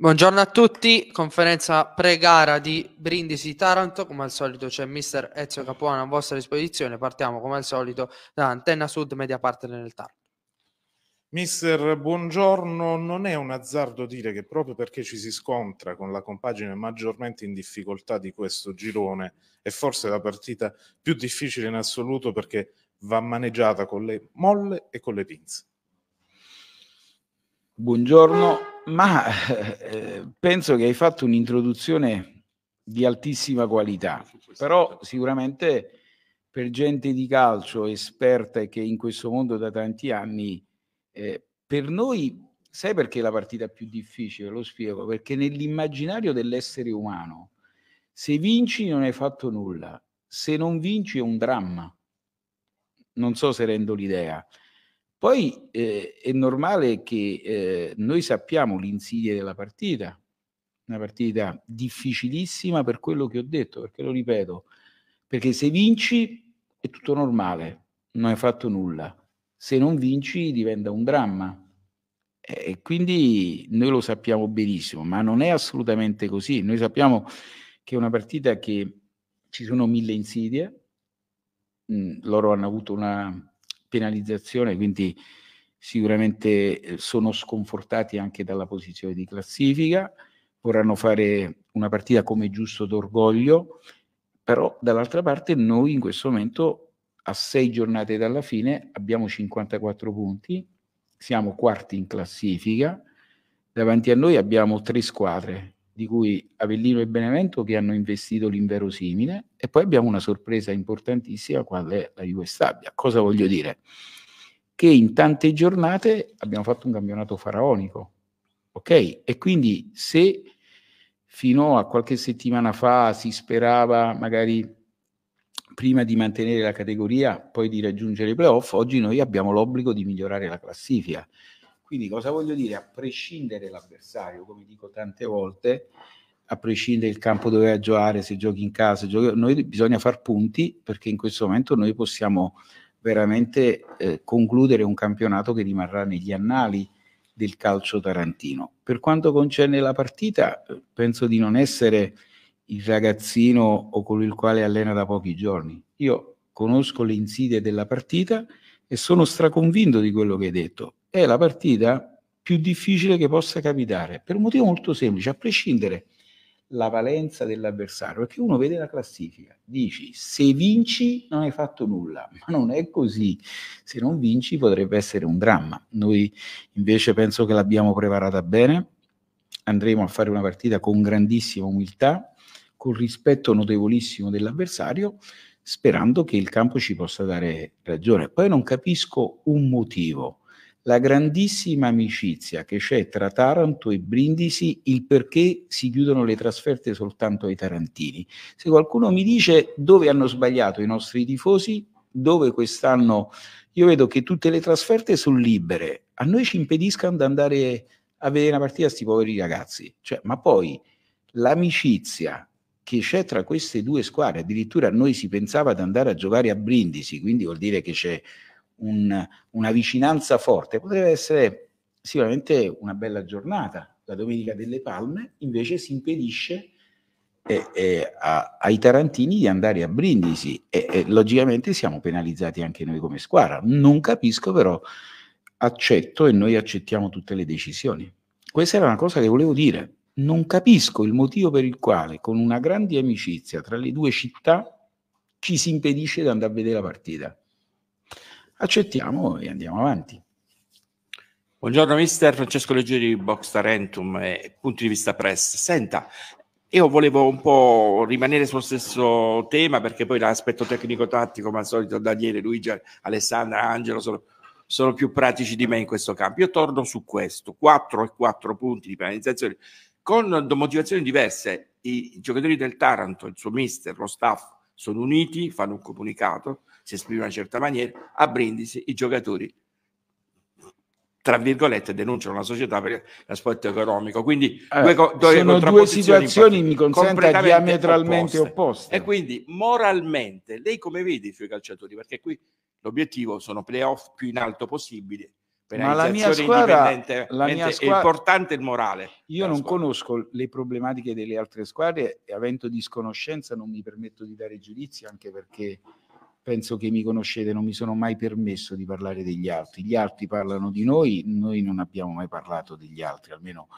Buongiorno a tutti, conferenza pre-gara di Brindisi Taranto, come al solito c'è mister Ezio Capuano a vostra disposizione, partiamo come al solito da Antenna Sud Media Partner nel Taranto. Mister, buongiorno. Non è un azzardo dire che proprio perché ci si scontra con la compagine maggiormente in difficoltà di questo girone è forse la partita più difficile in assoluto perché va maneggiata con le molle e con le pinze. Buongiorno, ma eh, penso che hai fatto un'introduzione di altissima qualità, però sicuramente per gente di calcio esperta e che in questo mondo da tanti anni, eh, per noi, sai perché è la partita più difficile? Lo spiego, perché nell'immaginario dell'essere umano, se vinci non hai fatto nulla, se non vinci è un dramma. Non so se rendo l'idea. Poi eh, è normale che eh, noi sappiamo l'insidia della partita, una partita difficilissima per quello che ho detto, perché lo ripeto, perché se vinci è tutto normale, non hai fatto nulla, se non vinci diventa un dramma. E quindi noi lo sappiamo benissimo, ma non è assolutamente così. Noi sappiamo che è una partita che ci sono mille insidie, mh, mm, loro hanno avuto una penalizzazione, quindi sicuramente eh, sono sconfortati anche dalla posizione di classifica, vorranno fare una partita come giusto d'orgoglio, però dall'altra parte noi in questo momento a sei giornate dalla fine abbiamo 54 punti, siamo quarti in classifica, davanti a noi abbiamo tre squadre, di cui Avellino e Benevento che hanno investito l'inverosimile e poi abbiamo una sorpresa importantissima qual è la Juve Stabia. Cosa voglio dire? Che in tante giornate abbiamo fatto un campionato faraonico, ok? E quindi se fino a qualche settimana fa si sperava magari prima di mantenere la categoria, poi di raggiungere i playoff, oggi noi abbiamo l'obbligo di migliorare la classifica. Quindi cosa voglio dire? A prescindere l'avversario, come dico tante volte, a prescindere il campo dove vai a giocare, se giochi in casa, giochi... noi bisogna far punti perché in questo momento noi possiamo veramente eh, concludere un campionato che rimarrà negli annali del calcio tarantino. Per quanto concerne la partita, eh, penso di non essere il ragazzino o colui il quale allena da pochi giorni. Io conosco le insidie della partita e sono straconvinto di quello che hai detto è la partita più difficile che possa capitare, per un motivo molto semplice, a prescindere la valenza dell'avversario, perché uno vede la classifica, dici se vinci non hai fatto nulla, ma non è così, se non vinci potrebbe essere un dramma. Noi invece penso che l'abbiamo preparata bene, andremo a fare una partita con grandissima umiltà, con rispetto notevolissimo dell'avversario, sperando che il campo ci possa dare ragione. Poi non capisco un motivo la grandissima amicizia che c'è tra Taranto e Brindisi, il perché si chiudono le trasferte soltanto ai tarantini. Se qualcuno mi dice dove hanno sbagliato i nostri tifosi, dove quest'anno io vedo che tutte le trasferte sono libere, a noi ci impediscano di andare a vedere una partita a questi poveri ragazzi. Cioè, ma poi l'amicizia che c'è tra queste due squadre, addirittura a noi si pensava di andare a giocare a Brindisi, quindi vuol dire che c'è un, una vicinanza forte, potrebbe essere sicuramente una bella giornata. La Domenica delle Palme invece si impedisce eh, eh, a, ai tarantini di andare a Brindisi e, e logicamente siamo penalizzati anche noi come squadra. Non capisco però, accetto e noi accettiamo tutte le decisioni. Questa era una cosa che volevo dire. Non capisco il motivo per il quale con una grande amicizia tra le due città ci si impedisce di andare a vedere la partita accettiamo e andiamo avanti. Buongiorno mister Francesco Leggeri di Box Tarentum e punti di vista press. Senta, io volevo un po' rimanere sullo stesso tema perché poi l'aspetto tecnico-tattico, come al solito Daniele, Luigi, Alessandra, Angelo sono, sono più pratici di me in questo campo. Io torno su questo, 4 e 4 punti di penalizzazione con motivazioni diverse. I giocatori del Taranto, il suo mister, lo staff sono uniti, fanno un comunicato, si esprime in una certa maniera, a Brindisi i giocatori tra virgolette denunciano la società per l'aspetto economico quindi eh, due, sono due situazioni mi consenta diametralmente opposte. opposte. e quindi moralmente lei come vede i suoi calciatori perché qui l'obiettivo sono playoff più in alto possibile ma la mia squadra, la mia squadra è importante il morale io non squadra. conosco le problematiche delle altre squadre e avendo disconoscenza non mi permetto di dare giudizio anche perché penso che mi conoscete, non mi sono mai permesso di parlare degli altri. Gli altri parlano di noi, noi non abbiamo mai parlato degli altri, almeno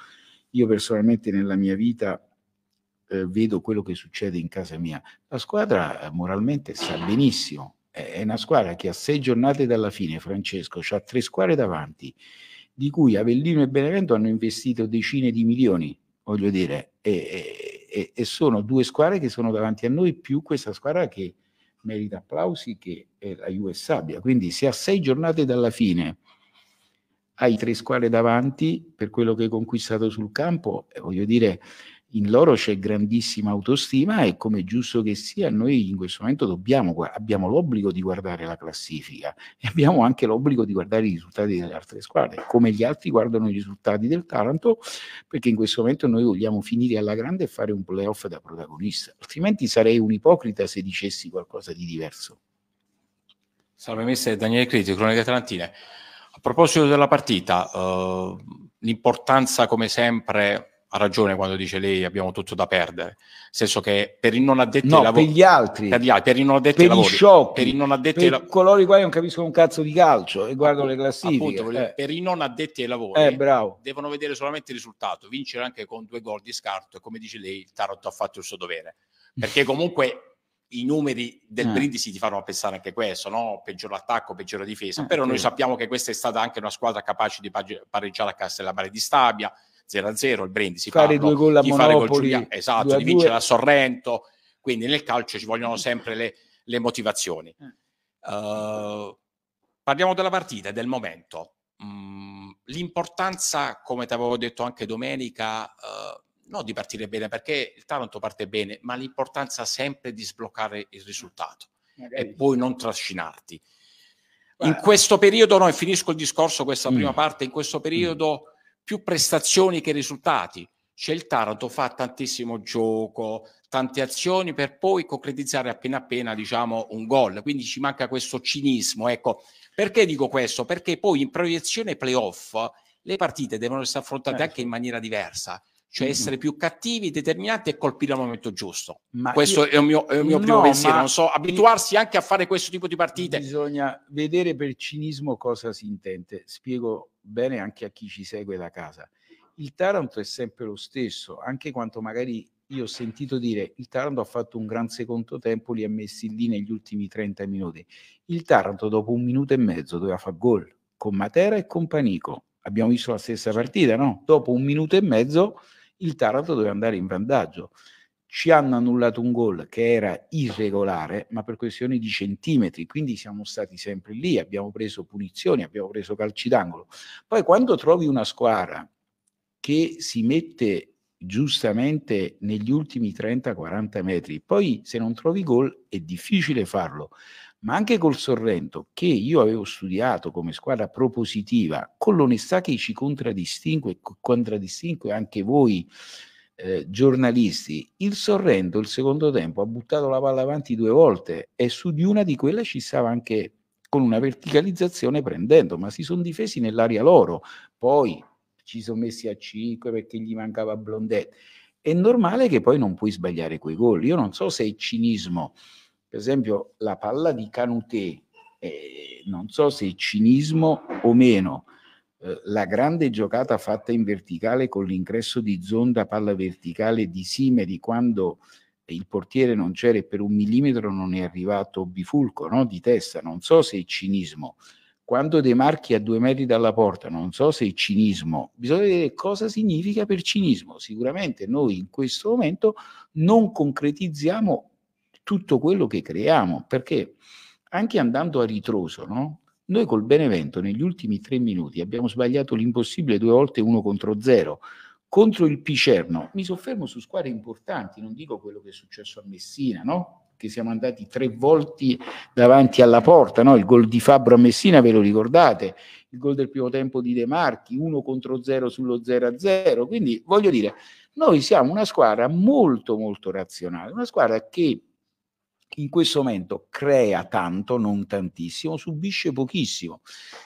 io personalmente nella mia vita eh, vedo quello che succede in casa mia. La squadra eh, moralmente sta benissimo, è una squadra che a sei giornate dalla fine, Francesco, ha tre squadre davanti, di cui Avellino e Benevento hanno investito decine di milioni, voglio dire, e, e, e sono due squadre che sono davanti a noi più questa squadra che merita applausi che eh, la US abbia. Quindi se a sei giornate dalla fine hai tre squadre davanti per quello che hai conquistato sul campo, eh, voglio dire, in loro c'è grandissima autostima e come giusto che sia, noi in questo momento dobbiamo, abbiamo l'obbligo di guardare la classifica e abbiamo anche l'obbligo di guardare i risultati delle altre squadre, come gli altri guardano i risultati del Taranto, perché in questo momento noi vogliamo finire alla grande e fare un playoff da protagonista, altrimenti sarei un ipocrita se dicessi qualcosa di diverso. Salve mister Daniele Criti, Cronaca Tarantine. A proposito della partita, eh, l'importanza come sempre ha ragione quando dice lei abbiamo tutto da perdere, nel senso che per i non addetti no, ai lavori... per gli altri, per, gli, per i non addetti per ai lavori, sciocchi, per i non addetti per ai la- coloro i quali non capiscono un cazzo di calcio e guardano le classifiche. Appunto, eh. Per i non addetti ai lavori eh, devono vedere solamente il risultato, vincere anche con due gol di scarto e come dice lei il Taranto ha fatto il suo dovere, perché comunque i numeri del eh. Brindisi ti fanno pensare anche questo, no? peggior attacco, peggiore difesa, eh, però noi sappiamo che questa è stata anche una squadra capace di pareggiare a Castellammare di Stabia, 0-0 il Brindisi fare due gol a Monopoli esatto, di vincere a Sorrento quindi nel calcio ci vogliono sempre le, le motivazioni uh, parliamo della partita del momento mm, l'importanza come ti avevo detto anche domenica uh, non di partire bene perché il Taranto parte bene ma l'importanza sempre di sbloccare il risultato Magari. e poi non trascinarti in questo periodo, no, e finisco il discorso, questa mm. prima parte, in questo mm. periodo più prestazioni che risultati. C'è il Taranto fa tantissimo gioco, tante azioni per poi concretizzare appena appena diciamo, un gol. Quindi ci manca questo cinismo. Ecco, perché dico questo? Perché poi in proiezione playoff le partite devono essere affrontate eh. anche in maniera diversa cioè essere più cattivi, determinati e colpire al momento giusto. Ma questo io, è il mio, è il mio no, primo pensiero. Non so, abituarsi anche a fare questo tipo di partite. Bisogna vedere per cinismo cosa si intende. Spiego bene anche a chi ci segue da casa. Il Taranto è sempre lo stesso, anche quanto magari io ho sentito dire il Taranto ha fatto un gran secondo tempo, li ha messi lì negli ultimi 30 minuti. Il Taranto dopo un minuto e mezzo doveva fare gol con Matera e con Panico. Abbiamo visto la stessa partita, no? Dopo un minuto e mezzo il Taranto doveva andare in vantaggio. Ci hanno annullato un gol che era irregolare, ma per questioni di centimetri, quindi siamo stati sempre lì, abbiamo preso punizioni, abbiamo preso calci d'angolo. Poi quando trovi una squadra che si mette giustamente negli ultimi 30-40 metri. Poi se non trovi gol è difficile farlo ma anche col Sorrento, che io avevo studiato come squadra propositiva, con l'onestà che ci contraddistingue, e contraddistingue anche voi eh, giornalisti, il Sorrento il secondo tempo ha buttato la palla avanti due volte e su di una di quelle ci stava anche con una verticalizzazione prendendo, ma si sono difesi nell'area loro, poi ci sono messi a 5 perché gli mancava Blondet. È normale che poi non puoi sbagliare quei gol. Io non so se è cinismo per esempio la palla di Canutè, eh, non so se è cinismo o meno, eh, la grande giocata fatta in verticale con l'ingresso di Zonda palla verticale di Simeri quando il portiere non c'era e per un millimetro non è arrivato bifulco no? di testa, non so se è cinismo. Quando De Marchi a due metri dalla porta, non so se è cinismo, bisogna vedere cosa significa per cinismo. Sicuramente noi in questo momento non concretizziamo tutto quello che creiamo, perché anche andando a ritroso, no? Noi col Benevento negli ultimi tre minuti abbiamo sbagliato l'impossibile due volte uno contro zero. Contro il Picerno, mi soffermo su squadre importanti, non dico quello che è successo a Messina, no? Che siamo andati tre volte davanti alla porta, no? Il gol di Fabbro a Messina, ve lo ricordate? Il gol del primo tempo di De Marchi, uno contro zero sullo 0 a 0. Quindi voglio dire, noi siamo una squadra molto molto razionale, una squadra che in questo momento crea tanto, non tantissimo, subisce pochissimo.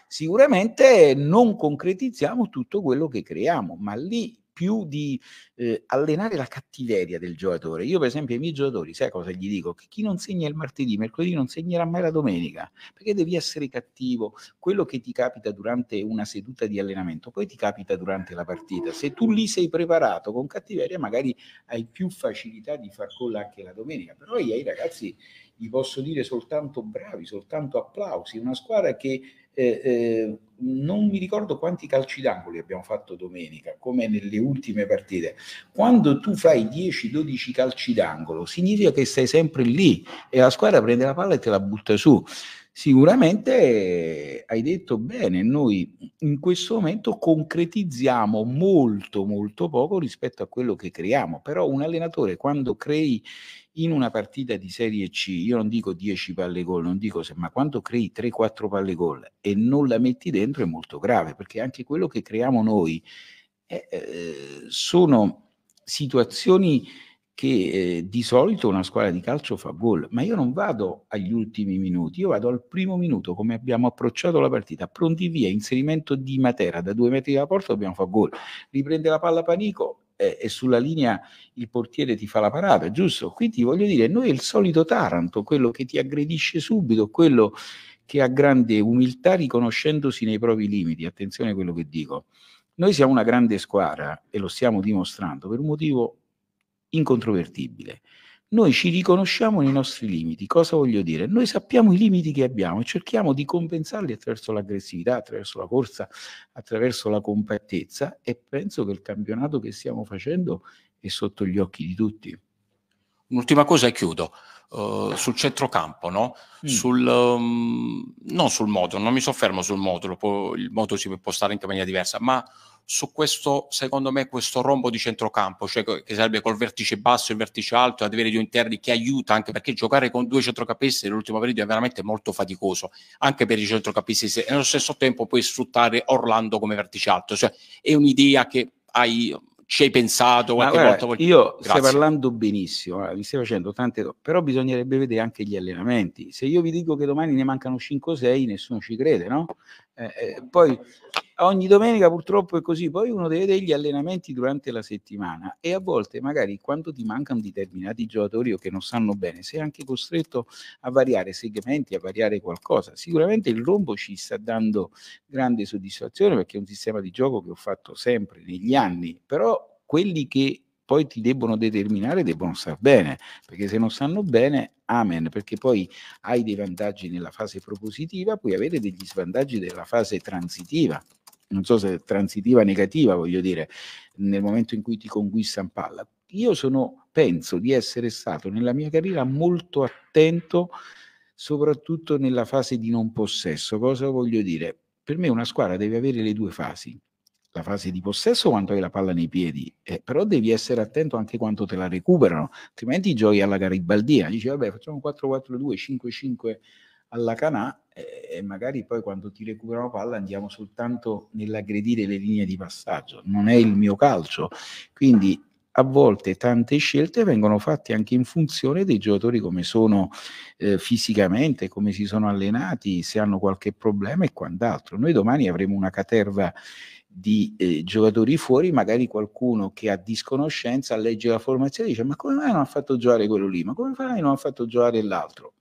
Sicuramente non concretizziamo tutto quello che creiamo, ma lì più di eh, allenare la cattiveria del giocatore. Io, per esempio, ai miei giocatori, sai cosa gli dico? Che chi non segna il martedì, mercoledì non segnerà mai la domenica, perché devi essere cattivo. Quello che ti capita durante una seduta di allenamento, poi ti capita durante la partita. Se tu lì sei preparato con cattiveria, magari hai più facilità di far colla anche la domenica. Però ai ragazzi gli posso dire soltanto bravi, soltanto applausi. Una squadra che eh, non mi ricordo quanti calci d'angoli abbiamo fatto domenica, come nelle ultime partite. Quando tu fai 10-12 calci d'angolo, significa che stai sempre lì e la squadra prende la palla e te la butta su. Sicuramente hai detto bene, noi in questo momento concretizziamo molto molto poco rispetto a quello che creiamo, però un allenatore quando crei in una partita di Serie C, io non dico 10 palle gol, non dico se, ma quando crei 3-4 palle gol e non la metti dentro è molto grave, perché anche quello che creiamo noi è, eh, sono situazioni che eh, di solito una squadra di calcio fa gol, ma io non vado agli ultimi minuti, io vado al primo minuto come abbiamo approcciato la partita, pronti via, inserimento di Matera da due metri dalla porta dobbiamo fare gol, riprende la palla Panico eh, e sulla linea il portiere ti fa la parata, giusto? Quindi voglio dire, noi è il solito Taranto, quello che ti aggredisce subito, quello che ha grande umiltà riconoscendosi nei propri limiti, attenzione a quello che dico. Noi siamo una grande squadra e lo stiamo dimostrando per un motivo incontrovertibile. Noi ci riconosciamo nei nostri limiti, cosa voglio dire? Noi sappiamo i limiti che abbiamo e cerchiamo di compensarli attraverso l'aggressività, attraverso la corsa, attraverso la compattezza e penso che il campionato che stiamo facendo è sotto gli occhi di tutti un'ultima cosa e chiudo. Uh, sul centrocampo, no? mm. sul, um, non sul modulo, non mi soffermo sul modulo, può, il modulo si può stare anche in maniera diversa, ma su questo, secondo me, questo rombo di centrocampo, cioè che sarebbe col vertice basso e il vertice alto, ad avere due interni che aiuta anche perché giocare con due centrocampisti nell'ultimo periodo è veramente molto faticoso, anche per i centrocampisti, e allo stesso tempo puoi sfruttare Orlando come vertice alto, cioè è un'idea che hai ci hai pensato qualche guarda, volta? Io Grazie. stai parlando benissimo, eh, mi stai facendo tante cose, però bisognerebbe vedere anche gli allenamenti. Se io vi dico che domani ne mancano 5 o 6, nessuno ci crede, no? Eh, eh, poi ogni domenica purtroppo è così, poi uno deve degli allenamenti durante la settimana e a volte magari quando ti mancano determinati giocatori o che non sanno bene, sei anche costretto a variare segmenti, a variare qualcosa. Sicuramente il rombo ci sta dando grande soddisfazione perché è un sistema di gioco che ho fatto sempre negli anni, però quelli che poi ti debbono determinare debbono star bene, perché se non stanno bene, amen, perché poi hai dei vantaggi nella fase propositiva, puoi avere degli svantaggi nella fase transitiva. Non so se transitiva o negativa, voglio dire, nel momento in cui ti conquistano palla. Io sono, penso di essere stato nella mia carriera molto attento, soprattutto nella fase di non possesso. Cosa voglio dire? Per me una squadra deve avere le due fasi la fase di possesso quanto hai la palla nei piedi, eh, però devi essere attento anche quanto te la recuperano, altrimenti giochi alla garibaldia, dici vabbè facciamo 4-4-2, 5-5 alla canà eh, e magari poi quando ti recuperano palla andiamo soltanto nell'aggredire le linee di passaggio, non è il mio calcio, quindi a volte tante scelte vengono fatte anche in funzione dei giocatori come sono eh, fisicamente, come si sono allenati, se hanno qualche problema e quant'altro. Noi domani avremo una caterva di eh, giocatori fuori, magari qualcuno che ha disconoscenza legge la formazione e dice ma come mai non ha fatto giocare quello lì, ma come mai non ha fatto giocare l'altro?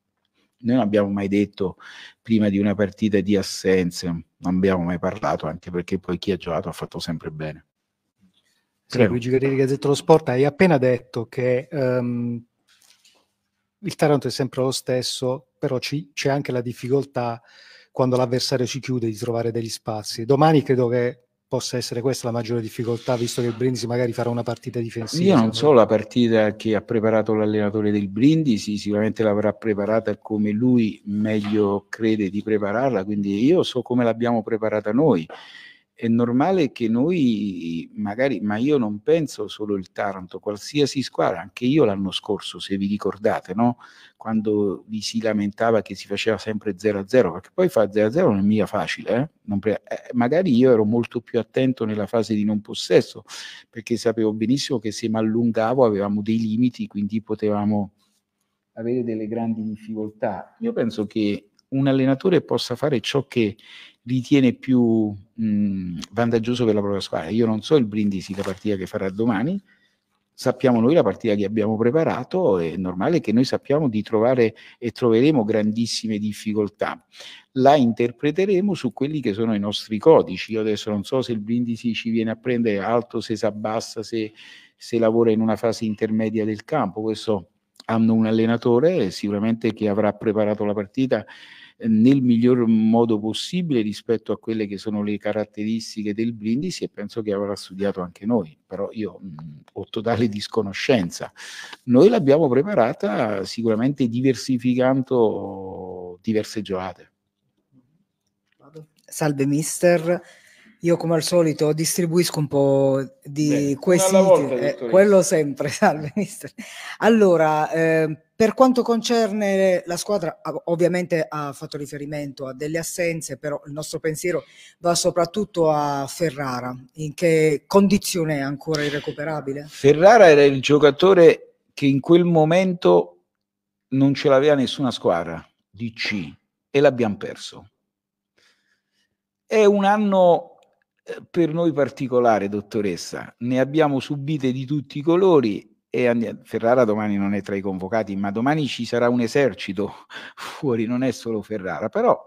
Noi non abbiamo mai detto prima di una partita di assenze, non abbiamo mai parlato, anche perché poi chi ha giocato ha fatto sempre bene. Prego. Sì, Luigi Guerrieri Gazzetto lo Sport, hai appena detto che um, il Taranto è sempre lo stesso, però ci, c'è anche la difficoltà quando l'avversario ci chiude di trovare degli spazi. Domani credo che possa essere questa la maggiore difficoltà, visto che il Brindisi magari farà una partita difensiva. Io non so la partita che ha preparato l'allenatore del Brindisi, sicuramente l'avrà preparata come lui meglio crede di prepararla, quindi io so come l'abbiamo preparata noi è normale che noi, magari, ma io non penso solo il Taranto, qualsiasi squadra, anche io l'anno scorso, se vi ricordate, no? quando vi si lamentava che si faceva sempre 0-0, perché poi fa 0-0 non è mica facile, eh? pre- eh, magari io ero molto più attento nella fase di non possesso, perché sapevo benissimo che se mi allungavo avevamo dei limiti, quindi potevamo avere delle grandi difficoltà. Io penso che un allenatore possa fare ciò che ritiene più mh, vantaggioso per la propria squadra. Io non so il Brindisi la partita che farà domani, sappiamo noi la partita che abbiamo preparato, è normale che noi sappiamo di trovare e troveremo grandissime difficoltà. La interpreteremo su quelli che sono i nostri codici. Io adesso non so se il Brindisi ci viene a prendere alto, se si abbassa, se, se lavora in una fase intermedia del campo. Questo hanno un allenatore sicuramente che avrà preparato la partita Ehm, nel miglior modo possibile rispetto a quelle che sono le caratteristiche del Brindisi e penso che avrà studiato anche noi, però io mh, mhmm, ho totale disconoscenza. Noi l'abbiamo preparata sicuramente diversificando diverse giornate. Salve mister, io come al solito distribuisco un po' di Bene, questi, volta, eh, quello sempre, salve mister. Allora, eh, per quanto concerne la squadra, ovviamente ha fatto riferimento a delle assenze, però il nostro pensiero va soprattutto a Ferrara. In che condizione è ancora irrecuperabile? Ferrara era il giocatore che in quel momento non ce l'aveva nessuna squadra di C e l'abbiamo perso. È un anno eh, per noi particolare, dottoressa. Ne abbiamo subite di tutti i colori e Ferrara domani non è tra i convocati, ma domani ci sarà un esercito fuori, non è solo Ferrara, però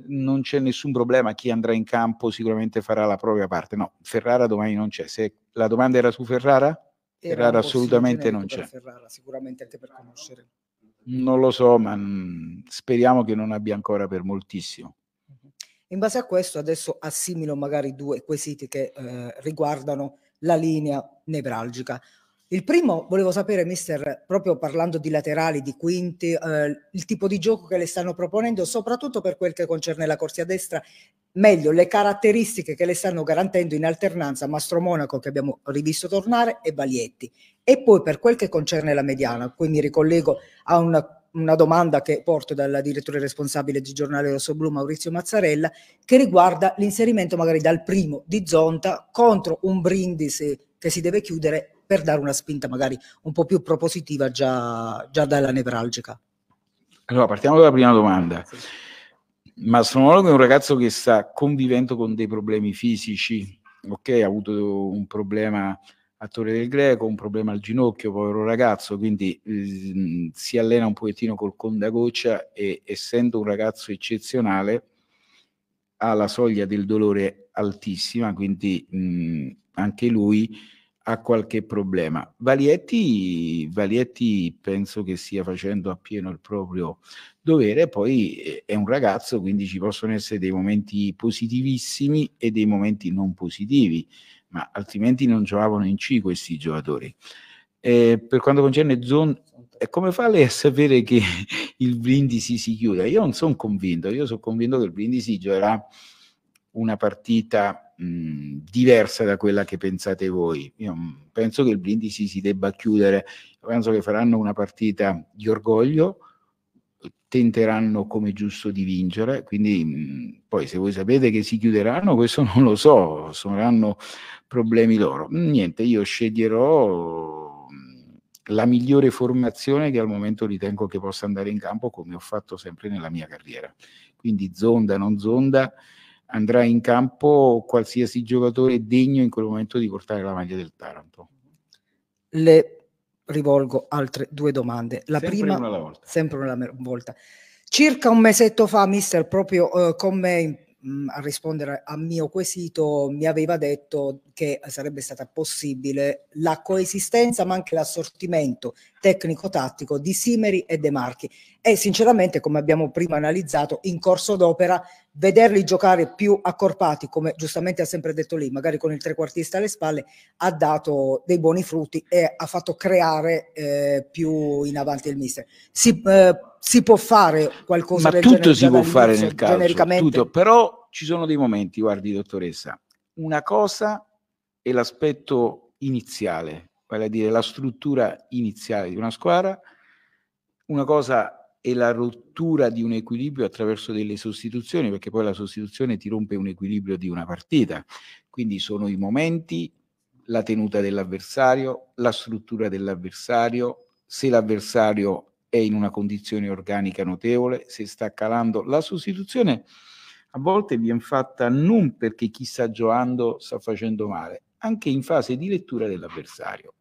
non c'è nessun problema, chi andrà in campo sicuramente farà la propria parte, no, Ferrara domani non c'è, se la domanda era su Ferrara, era Ferrara assolutamente non c'è. Ferrara, sicuramente anche per conoscere. Non lo so, ma mm, speriamo che non abbia ancora per moltissimo. Mhm. In base a questo adesso assimilo magari due quesiti che eh, riguardano la linea nevralgica. Il primo, volevo sapere, mister, proprio parlando di laterali, di quinti, eh, il tipo di gioco che le stanno proponendo, soprattutto per quel che concerne la corsia destra, meglio le caratteristiche che le stanno garantendo in alternanza Mastro Monaco, che abbiamo rivisto tornare, e Baglietti. E poi per quel che concerne la mediana, qui mi ricollego a una, una domanda che porto dal direttore responsabile di giornale Rosso Rossoblu Maurizio Mazzarella, che riguarda l'inserimento magari dal primo di Zonta contro un Brindisi che si deve chiudere per dare una spinta magari un po' più propositiva già, già dalla nevralgica. Allora, partiamo dalla prima domanda. Sì. Ma è un ragazzo che sta convivendo con dei problemi fisici, ok? Ha avuto un problema a Torre del Greco, un problema al ginocchio, povero ragazzo, quindi eh, si allena un pochettino col condagoccia e essendo un ragazzo eccezionale ha la soglia del dolore altissima, quindi mh, mm, anche lui ha qualche problema. Valietti, Valietti penso che stia facendo appieno il proprio dovere, poi eh, è un ragazzo, quindi ci possono essere dei momenti positivissimi e dei momenti non positivi, ma altrimenti non giocavano in C questi giocatori. Eh, per quanto concerne Zon, eh, come fa lei a sapere che il Brindisi si chiude? Io non sono convinto, io sono convinto che il Brindisi giocherà una partita mh, diversa da quella che pensate voi. Io penso che il Brindisi si debba chiudere, penso che faranno una partita di orgoglio, tenteranno come giusto di vincere, quindi mh, poi se voi sapete che si chiuderanno, questo non lo so, saranno problemi loro. Niente, io sceglierò la migliore formazione che al momento ritengo che possa andare in campo come ho fatto sempre nella mia carriera. Quindi zonda, non zonda, andrà in campo qualsiasi giocatore degno in quel momento di portare la maglia del Taranto. Le rivolgo altre due domande. La sempre prima, una alla volta. sempre una volta. Circa un mesetto fa, mister, proprio eh, con me mh, mm, a rispondere al mio quesito, mi aveva detto che sarebbe stata possibile la coesistenza, ma anche l'assortimento tecnico-tattico di Simeri e De Marchi. E sinceramente, come abbiamo prima analizzato, in corso d'opera vederli giocare più accorpati, come giustamente ha sempre detto lì, magari con il trequartista alle spalle, ha dato dei buoni frutti e ha fatto creare eh, più in avanti il mister. Si, eh, si può fare qualcosa Ma tutto si può fare nel calcio, tutto, però ci sono dei momenti, guardi dottoressa, una cosa è l'aspetto iniziale, vale a dire la struttura iniziale di una squadra, una cosa e la rottura di un equilibrio attraverso delle sostituzioni, perché poi la sostituzione ti rompe un equilibrio di una partita. Quindi sono i momenti, la tenuta dell'avversario, la struttura dell'avversario, se l'avversario è in una condizione organica notevole, se sta calando la sostituzione. A volte viene fatta non perché chi sta giocando sta facendo male, anche in fase di lettura dell'avversario.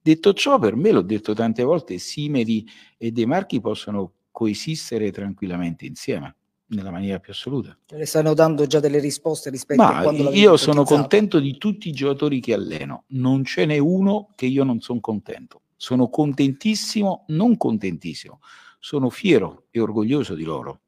Detto ciò, per me, l'ho detto tante volte, Simeri e De Marchi possono coesistere tranquillamente insieme nella maniera più assoluta. Le stanno dando già delle risposte rispetto Ma a quando Io sono contento di tutti i giocatori che alleno, non ce n'è uno che io non sono contento. Sono contentissimo, non contentissimo, sono fiero e orgoglioso di loro.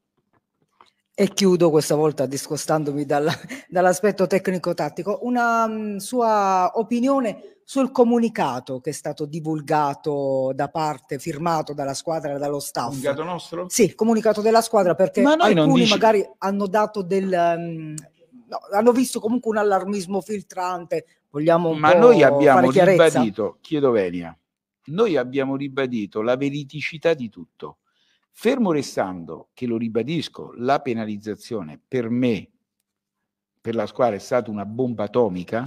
E chiudo questa volta discostandomi dalla, dall'aspetto tecnico-tattico, una mm, sua opinione sul comunicato che è stato divulgato da parte, firmato dalla squadra, dallo staff. Comunicato nostro? Sì, comunicato della squadra perché Ma alcuni dici... magari hanno dato del... Mh, mm, no, hanno visto comunque un allarmismo filtrante, vogliamo un Ma noi abbiamo ribadito, chiedo Venia, noi abbiamo ribadito la veriticità di tutto Fermo restando che, lo ribadisco, la penalizzazione per me, per la squadra è stata una bomba atomica,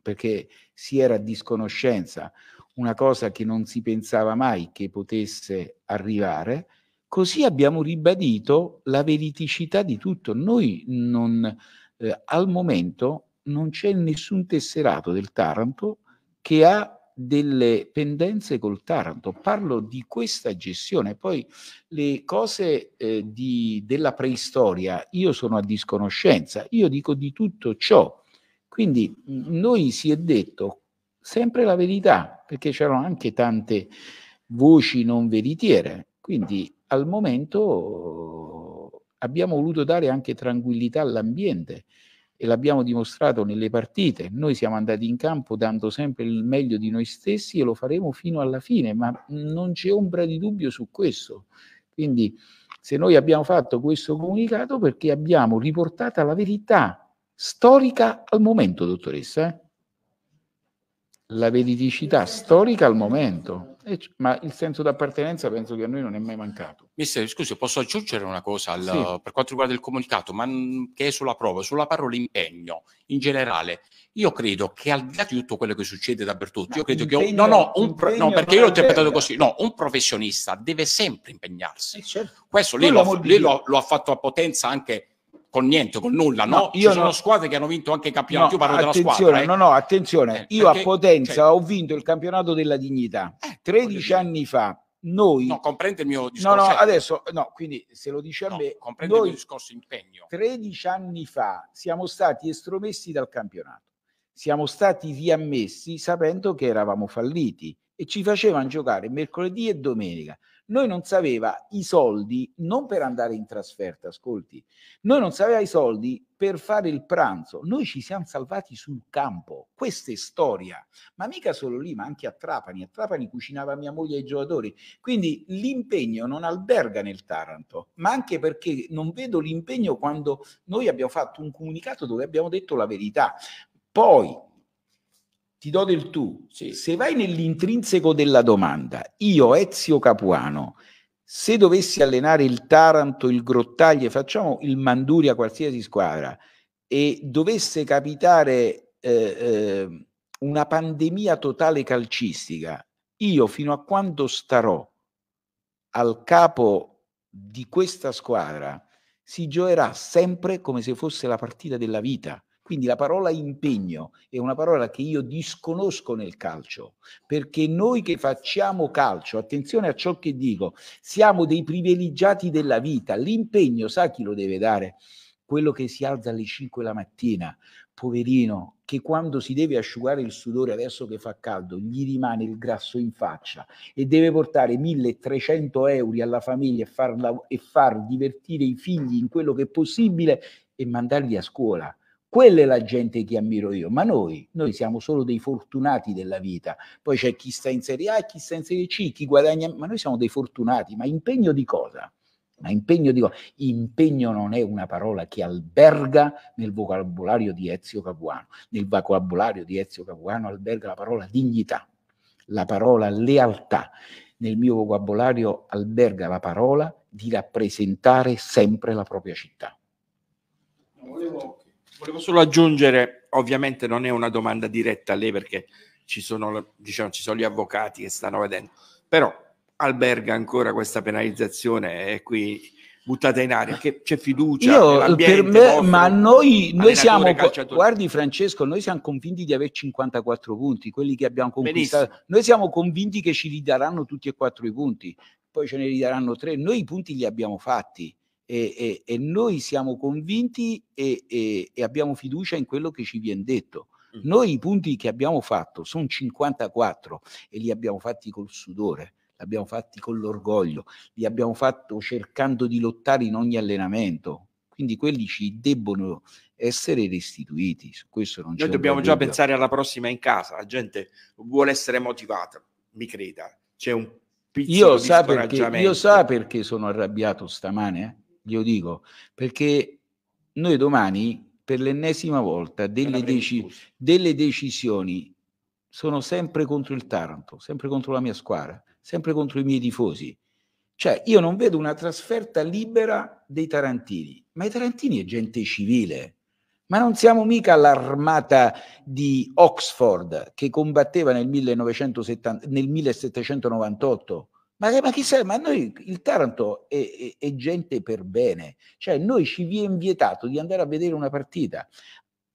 perché si era a disconoscenza una cosa che non si pensava mai che potesse arrivare, così abbiamo ribadito la veriticità di tutto. Noi non, eh, al momento non c'è nessun tesserato del Taranto che ha delle pendenze col Taranto, parlo di questa gestione, poi le cose eh, di, della preistoria io sono a disconoscenza, io dico di tutto ciò, quindi mm, noi si è detto sempre la verità, perché c'erano anche tante voci non veritiere, quindi al momento abbiamo voluto dare anche tranquillità all'ambiente, e l'abbiamo dimostrato nelle partite. Noi siamo andati in campo dando sempre il meglio di noi stessi e lo faremo fino alla fine, ma non c'è ombra di dubbio su questo. Quindi se noi abbiamo fatto questo comunicato perché abbiamo riportato la verità storica al momento, dottoressa. Eh? la veridicità storica al momento, ma il senso d'appartenenza penso che a noi non è mai mancato. Mister, scusi, posso aggiungere una cosa al, sì. per quanto riguarda il comunicato, ma che è sulla prova, sulla parola impegno in generale. Io credo che al di là di tutto quello che succede dappertutto, ma io credo impegno, che no, no, un, no, perché io l'ho interpretato così, no, un professionista deve sempre impegnarsi. Eh, certo. Questo lei, lo, lei lo, lo ha fatto a potenza anche con niente, con nulla, no? no? Io Ci sono no. squadre che hanno vinto anche il campionato. No, io parlo della squadra. Eh. No, no, attenzione, eh, io perché, a Potenza cioè, ho vinto il campionato della dignità eh, 13 anni fa. Noi, no, comprende il mio discorso. No, no, eh. adesso no, quindi se lo dice a me, comprende il mio discorso impegno. 13 anni fa siamo stati estromessi dal campionato. Siamo stati riammessi sapendo che eravamo falliti e ci facevano giocare mercoledì e domenica. Noi non sapeva i soldi non per andare in trasferta, ascolti, noi non sapeva i soldi per fare il pranzo, noi ci siamo salvati sul campo, questa è storia, ma mica solo lì, ma anche a Trapani, a Trapani cucinava mia moglie e i giocatori, quindi l'impegno non alberga nel Taranto, ma anche perché non vedo l'impegno quando noi abbiamo fatto un comunicato dove abbiamo detto la verità. Poi ti do del tu. Sì. Se vai nell'intrinseco della domanda, io Ezio Capuano, se dovessi allenare il Taranto, il Grottaglie, facciamo il Manduria, qualsiasi squadra, e dovesse capitare eh, eh, una pandemia totale calcistica, io fino a quando starò al capo di questa squadra, si giocherà sempre come se fosse la partita della vita quindi la parola impegno è una parola che io disconosco nel calcio, perché noi che facciamo calcio, attenzione a ciò che dico, siamo dei privilegiati della vita, l'impegno sa chi lo deve dare? Quello che si alza alle 5 la mattina, poverino, che quando si deve asciugare il sudore adesso che fa caldo gli rimane il grasso in faccia e deve portare 1300 euro alla famiglia e, farla, e far divertire i figli in quello che è possibile e mandarli a scuola. Quella è la gente che ammiro io, ma noi, noi siamo solo dei fortunati della vita. Poi c'è chi sta in Serie A, chi sta in Serie C, chi guadagna, ma noi siamo dei fortunati, ma impegno di cosa? Ma impegno di cosa? Impegno non è una parola che alberga nel vocabolario di Ezio Capuano. Nel vocabolario di Ezio Capuano alberga la parola dignità, la parola lealtà. Nel mio vocabolario alberga la parola di rappresentare sempre la propria città. Non Volevo Volevo solo aggiungere, ovviamente non è una domanda diretta a lei perché ci sono, diciamo, ci sono gli avvocati che stanno vedendo, però alberga ancora questa penalizzazione e qui buttata in aria, che c'è fiducia. Io, per me, ma noi, noi siamo, guardi Francesco, noi siamo convinti di avere 54 punti, quelli che abbiamo conquistato. Benissimo. Noi siamo convinti che ci ridaranno tutti e quattro i punti, poi ce ne ridaranno tre. Noi i punti li abbiamo fatti e, e, e noi siamo convinti e, e, abbiamo fiducia in quello che ci viene detto. Mm. Noi i punti che abbiamo fatto sono 54 e li abbiamo fatti col sudore, li abbiamo fatti con l'orgoglio, li abbiamo fatti cercando di lottare in ogni allenamento. Quindi quelli ci debbono essere restituiti. Su questo non Noi dobbiamo già pensare alla prossima in casa. La gente vuole essere motivata, mi creda. C'è un io sa, perché, io sa perché sono arrabbiato stamane? Eh? glielo dico, perché noi domani per l'ennesima volta delle, deci delle decisioni sono sempre contro il Taranto, sempre contro la mia squadra, sempre contro i miei tifosi. Cioè, io non vedo una trasferta libera dei Tarantini, ma i Tarantini è gente civile, ma non siamo mica l'armata di Oxford che combatteva nel, 1970, nel 1798 ma, ma chissà, ma noi il Taranto è, è, è, gente per bene, cioè noi ci viene vietato di andare a vedere una partita.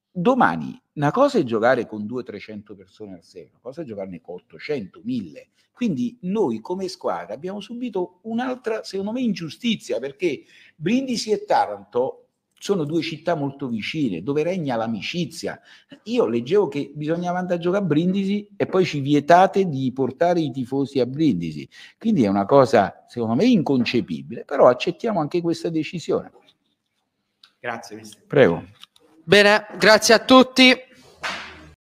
Domani una cosa è giocare con 200-300 persone al sera, una cosa è giocarne con 800, 1000. Quindi noi come squadra abbiamo subito un'altra, secondo me, ingiustizia perché Brindisi e Taranto sono due città molto vicine, dove regna l'amicizia. Io leggevo che bisognava andare a giocare a Brindisi e poi ci vietate di portare i tifosi a Brindisi. Quindi è una cosa, secondo me, inconcepibile, però accettiamo anche questa decisione. Grazie, mister. Prego. Bene, grazie a tutti.